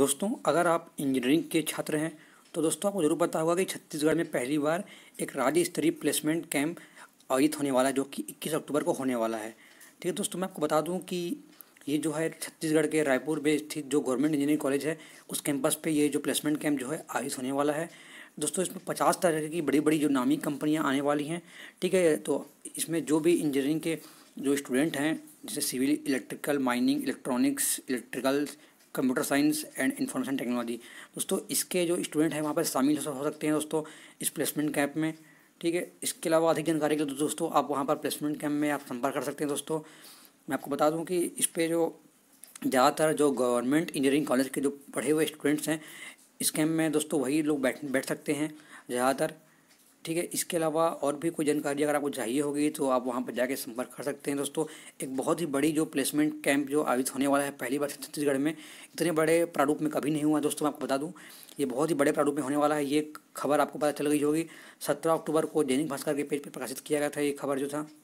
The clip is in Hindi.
दोस्तों अगर आप इंजीनियरिंग के छात्र हैं तो दोस्तों आपको जरूर पता होगा कि छत्तीसगढ़ में पहली बार एक राज्य स्तरीय प्लेसमेंट कैंप आयोजित होने वाला है जो कि 21 अक्टूबर को होने वाला है ठीक है दोस्तों मैं आपको बता दूं कि ये जो है छत्तीसगढ़ के रायपुर में स्थित जो गवर्नमेंट इंजीनियरिंग कॉलेज है उस कैंपस पर ये जो प्लेसमेंट कैंप जो है आयोजित होने वाला है दोस्तों इसमें पचास तरह की बड़ी बड़ी जो नामी कंपनियाँ आने वाली हैं ठीक है तो इसमें जो भी इंजीनियरिंग के जो स्टूडेंट हैं जैसे civil electrical mining electronics electricals computer science and information technology दोस्तों इसके जो स्टूडेंट हैं वहाँ पर शामिल हो सकते हैं दोस्तों इस प्लेसमेंट कैंप में ठीक है इसके अलावा अधिक जानकारी के लिए दोस्तों आप वहाँ पर प्लेसमेंट कैंप में आप संपर्क कर सकते हैं दोस्तों मैं आपको बता दूँ कि इस पर जो ज़्यादातर जो गवर्नमेंट इंजीनियरिंग कॉलेज के जो पढ़े हुए स्टूडेंट्स हैं इस कैंप में दोस्तों वही लोग बैठ बैठ सकते हैं ज़्यादातर ठीक है इसके अलावा और भी कोई जानकारी अगर आपको चाहिए होगी तो आप वहाँ पर जाके संपर्क कर सकते हैं दोस्तों एक बहुत ही बड़ी जो प्लेसमेंट कैंप जो आयोजित होने वाला है पहली बार छत्तीसगढ़ में इतने बड़े प्रारूप में कभी नहीं हुआ दोस्तों मैं आपको बता दूँ ये बहुत ही बड़े प्रारूप में होने वाला है ये खबर आपको पता चल गई होगी सत्रह अक्टूबर को दैनिक भास्कर के पेज पर प्रकाशित किया गया था ये खबर जो था